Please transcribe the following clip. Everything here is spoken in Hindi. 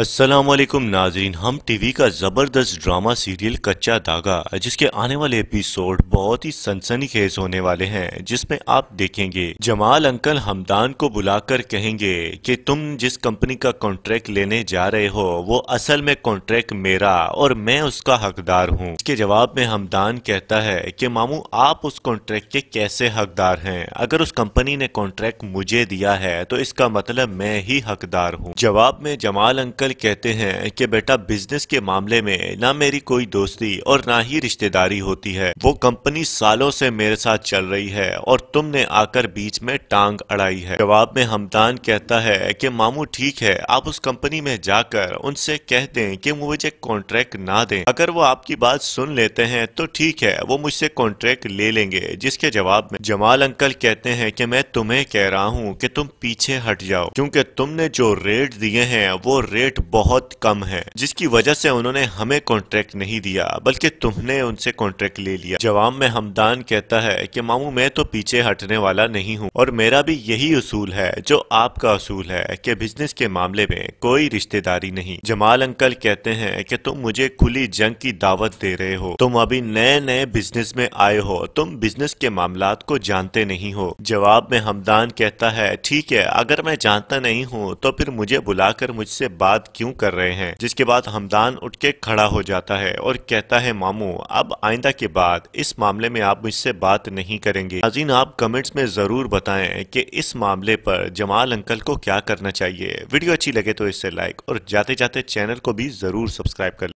असलम नाजरीन हम टीवी का ज़बरदस्त ड्रामा सीरियल कच्चा धागा जिसके आने वाले एपिसोड बहुत ही सनसनीखेज होने वाले हैं जिसमें आप देखेंगे जमाल अंकल हमदान को बुलाकर कहेंगे कि तुम जिस कंपनी का कॉन्ट्रैक्ट लेने जा रहे हो वो असल में कॉन्ट्रैक्ट मेरा और मैं उसका हकदार हूँ इसके जवाब में हमदान कहता है की मामू आप उस कॉन्ट्रैक्ट के कैसे हकदार हैं अगर उस कंपनी ने कॉन्ट्रैक्ट मुझे दिया है तो इसका मतलब मैं ही हकदार हूँ जवाब में जमाल अंकल अजल कहते हैं कि बेटा बिजनेस के मामले में ना मेरी कोई दोस्ती और ना ही रिश्तेदारी होती है वो कंपनी सालों से मेरे साथ चल रही है और तुमने आकर बीच में टांग अड़ाई है जवाब में हमदान कहता है कि मामू ठीक है आप उस कंपनी में जाकर उनसे कह दें कि मुझे कॉन्ट्रैक्ट ना दें अगर वो आपकी बात सुन लेते हैं तो ठीक है वो मुझसे कॉन्ट्रैक्ट ले लेंगे जिसके जवाब में जमाल अंकल कहते हैं की मैं तुम्हें कह रहा हूँ की तुम पीछे हट जाओ क्यूँकी तुमने जो रेट दिए हैं वो रेट रेट बहुत कम है जिसकी वजह से उन्होंने हमें कॉन्ट्रैक्ट नहीं दिया बल्कि तुमने उनसे कॉन्ट्रैक्ट ले लिया जवाब में हमदान कहता है कि मामू मैं तो पीछे हटने वाला नहीं हूँ और मेरा भी यही उसूल है जो आपका उसूल है कि बिजनेस के मामले में कोई रिश्तेदारी नहीं जमाल अंकल कहते हैं कि तुम मुझे खुली जंग की दावत दे रहे हो तुम अभी नए नए बिजनेस में आए हो तुम बिजनेस के मामला को जानते नहीं हो जवाब में हमदान कहता है ठीक है अगर मैं जानता नहीं हूँ तो फिर मुझे बुलाकर मुझसे बात क्यों कर रहे हैं जिसके बाद हमदान उठ के खड़ा हो जाता है और कहता है मामू अब आइंदा के बाद इस मामले में आप मुझसे बात नहीं करेंगे अजीन आप कमेंट्स में जरूर बताएं कि इस मामले पर जमाल अंकल को क्या करना चाहिए वीडियो अच्छी लगे तो इससे लाइक और जाते जाते चैनल को भी जरूर सब्सक्राइब कर